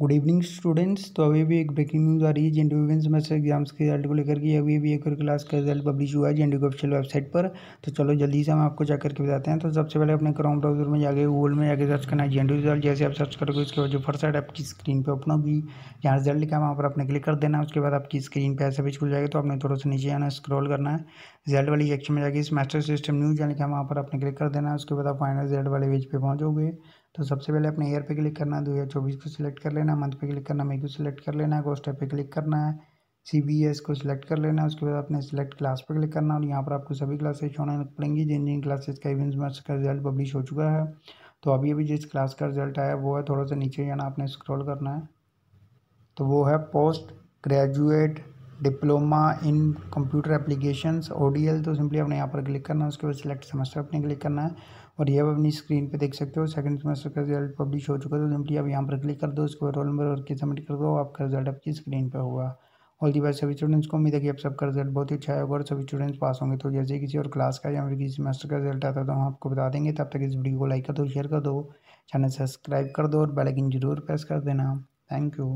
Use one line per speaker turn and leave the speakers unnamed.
good evening students तो अभी भी एक ब्रेकिंग न्यूज़ आ रही है जे एंड सेमेस्टर एग्जाम्स के रिजल्ट को लेकर के अभी भी एक और क्लास का रिजल्ट पब्लिश हुआ है जे एन ऑफिशियल वेबसाइट पर तो चलो जल्दी से हम आपको जा करके बताते हैं तो सबसे पहले अपने क्रोम ब्राउजर में जाके गूगल में जाकर सर्च करना है जे रिजल्ट जैसे आप सर्च करोगे उसके बाद जो फर्स्ट साइड आपकी स्क्रीन पर ओपन होगी जहाँ रिजल्ट लिखा है वहाँ पर आपने क्लिक कर देना उसके बाद आपकी स्क्रीन पर ऐसा पेज खुल जाएगा तो आपने थोड़ा सा नीचे आना स्क्रॉल करना है रिजल्ट वाली सेक्शन में जाके सेमेस्टर सिस्टम न्यूज जहाँ लिखा है वहाँ पर आपने क्लिक कर देना है उसके बाद आप फाइनल रिजल्ट वाले पेज पर पहुँचोगे तो सबसे पहले अपने ईयर पे क्लिक करना है दो हज़ार चौबीस को सिलेक्ट कर लेना मंथ पे क्लिक करना मई को सिलेक्ट कर लेना है कोस्टर पे क्लिक करना है सी बी एस को सिलेक्ट कर लेना है उसके बाद अपने सिलेक्ट क्लास पर क्लिक करना और यहाँ पर आपको सभी क्लासेज होने पड़ेंगी जिन जिन क्लासेज का इवेंट में का रिजल्ट पब्लिश हो चुका है तो अभी अभी जिस क्लास का रिजल्ट आया वो है थोड़ा सा नीचे जाना आपने स्क्रॉल करना है तो वो है post graduate diploma in computer applications ODL तो सिंपली आपने यहाँ पर क्लिक करना है उसके बाद सिलेक्ट सेमेस्टर आपने क्लिक करना है और ये आप अपनी स्क्रीन पे देख सकते हो सेकंड सेमेस्टर का रिजल्ट पब्लिश हो चुका है तो सिंपली आप यहाँ पर क्लिक कर दो उसके बाद रोल नंबर और के सबमिट कर दो आपका रिजल्ट आपकी स्क्रीन पर होगा ऑल दी सभी स्टूडेंट्स को उम्मीद है कि आप सबका रिजल्ट बहुत ही अच्छा होगा और सभी स्टूडेंट्स पास होंगे तो जैसे किसी और क्लास का या फिर किसी सेमेस्टर का रिजल्ट आता है तो हम आपको बता देंगे तब तक इस वीडियो को लाइक कर दो शेयर कर दो चैनल सब्सक्राइब कर दो और बेलाइकिन जरूर प्रेस कर देना थैंक यू